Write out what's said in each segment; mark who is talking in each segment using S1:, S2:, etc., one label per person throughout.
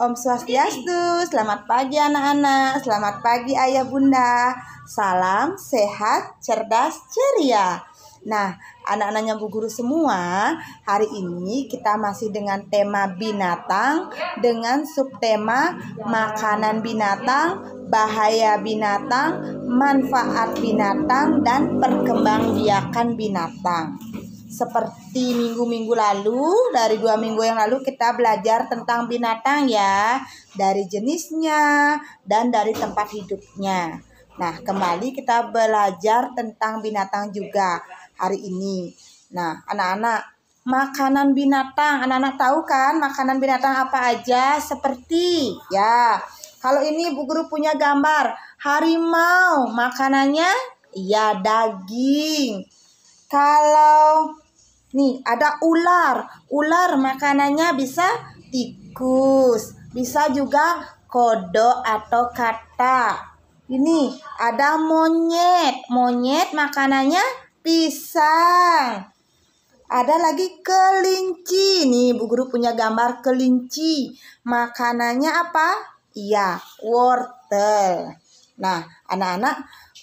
S1: Om Swastiastu, selamat pagi anak-anak, selamat pagi ayah bunda, salam sehat, cerdas, ceria. Nah, anak-anaknya Bu Guru semua, hari ini kita masih dengan tema binatang dengan subtema makanan binatang, bahaya binatang, manfaat binatang, dan perkembangbiakan binatang seperti minggu-minggu lalu dari dua minggu yang lalu kita belajar tentang binatang ya dari jenisnya dan dari tempat hidupnya nah kembali kita belajar tentang binatang juga hari ini nah anak-anak makanan binatang anak-anak tahu kan makanan binatang apa aja seperti ya kalau ini bu guru punya gambar harimau makanannya ya daging kalau Nih, ada ular. Ular makanannya bisa tikus, bisa juga kodok atau kata. Ini ada monyet. Monyet makanannya pisang. Ada lagi kelinci. Nih, Bu Guru punya gambar kelinci. Makanannya apa? Iya, wortel. Nah, anak-anak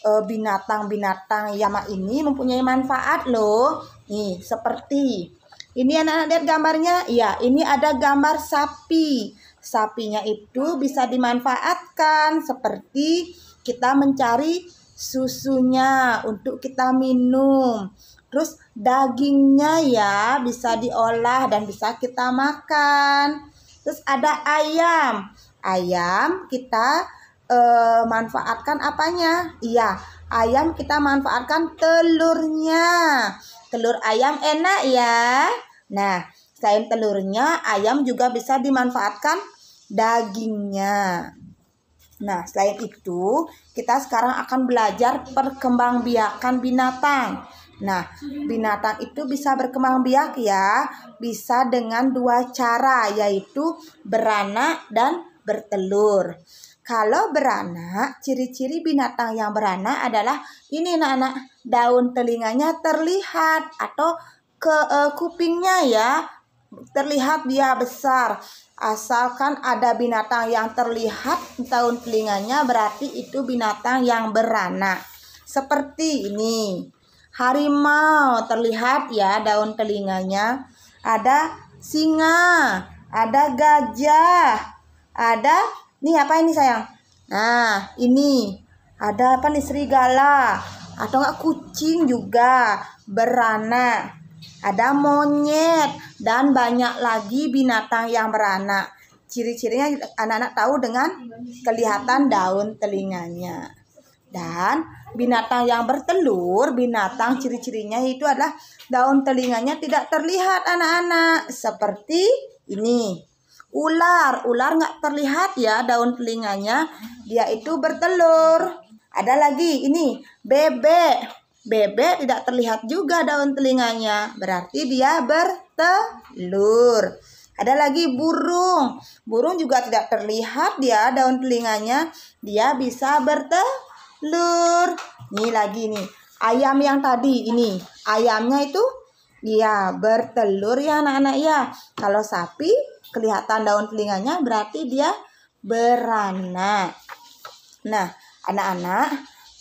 S1: eh, binatang-binatang yama ini mempunyai manfaat loh Nih, seperti ini anak-anak lihat gambarnya. Ya, ini ada gambar sapi. Sapinya itu bisa dimanfaatkan seperti kita mencari susunya untuk kita minum. Terus dagingnya ya bisa diolah dan bisa kita makan. Terus ada ayam. Ayam kita eh, manfaatkan apanya? Iya, ayam kita manfaatkan telurnya. Telur ayam enak ya. Nah, selain telurnya, ayam juga bisa dimanfaatkan dagingnya. Nah, selain itu, kita sekarang akan belajar perkembangbiakan binatang. Nah, binatang itu bisa berkembang biak ya, bisa dengan dua cara yaitu beranak dan bertelur. Kalau beranak, ciri-ciri binatang yang beranak adalah ini anak-anak daun telinganya terlihat atau ke uh, kupingnya ya terlihat dia besar. Asalkan ada binatang yang terlihat daun telinganya berarti itu binatang yang beranak. Seperti ini. Harimau terlihat ya daun telinganya. Ada singa, ada gajah, ada ini apa ini sayang? Nah, ini ada apa nih serigala atau nggak kucing juga beranak. Ada monyet dan banyak lagi binatang yang beranak. Ciri-cirinya anak-anak tahu dengan kelihatan daun telinganya. Dan binatang yang bertelur, binatang ciri-cirinya itu adalah daun telinganya tidak terlihat anak-anak seperti ini ular ular nggak terlihat ya daun telinganya dia itu bertelur ada lagi ini bebek bebek tidak terlihat juga daun telinganya, berarti dia bertelur. Ada lagi burung. Burung juga tidak terlihat dia daun telinganya, dia bisa bertelur. Ini lagi nih, ayam yang tadi ini, ayamnya itu Iya, bertelur ya anak-anak ya. Kalau sapi kelihatan daun telinganya berarti dia beranak. Nah, anak-anak,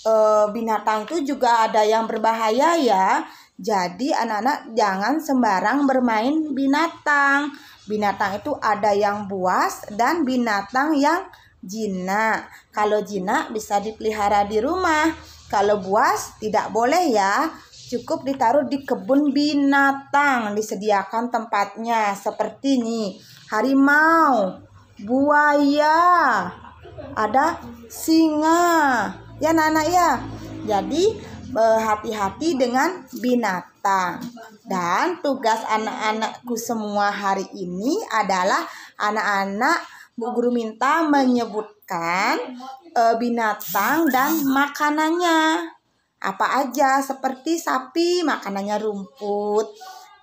S1: e, binatang itu juga ada yang berbahaya ya. Jadi anak-anak jangan sembarang bermain binatang. Binatang itu ada yang buas dan binatang yang jinak. Kalau jinak bisa dipelihara di rumah. Kalau buas tidak boleh ya cukup ditaruh di kebun binatang disediakan tempatnya seperti ini harimau buaya ada singa ya Nana ya jadi berhati-hati dengan binatang dan tugas anak-anakku semua hari ini adalah anak-anak Bu Guru minta menyebutkan eh, binatang dan makanannya apa aja seperti sapi makanannya rumput,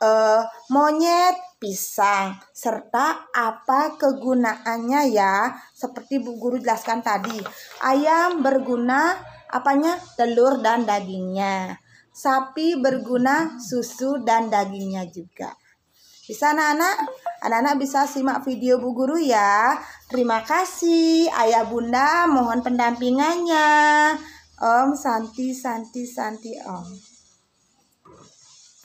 S1: eh, monyet pisang serta apa kegunaannya ya seperti Bu Guru jelaskan tadi. Ayam berguna apanya? Telur dan dagingnya. Sapi berguna susu dan dagingnya juga. Bisa anak-anak? Anak-anak bisa simak video Bu Guru ya. Terima kasih. Ayah Bunda mohon pendampingannya. Om Shanti Shanti Shanti Om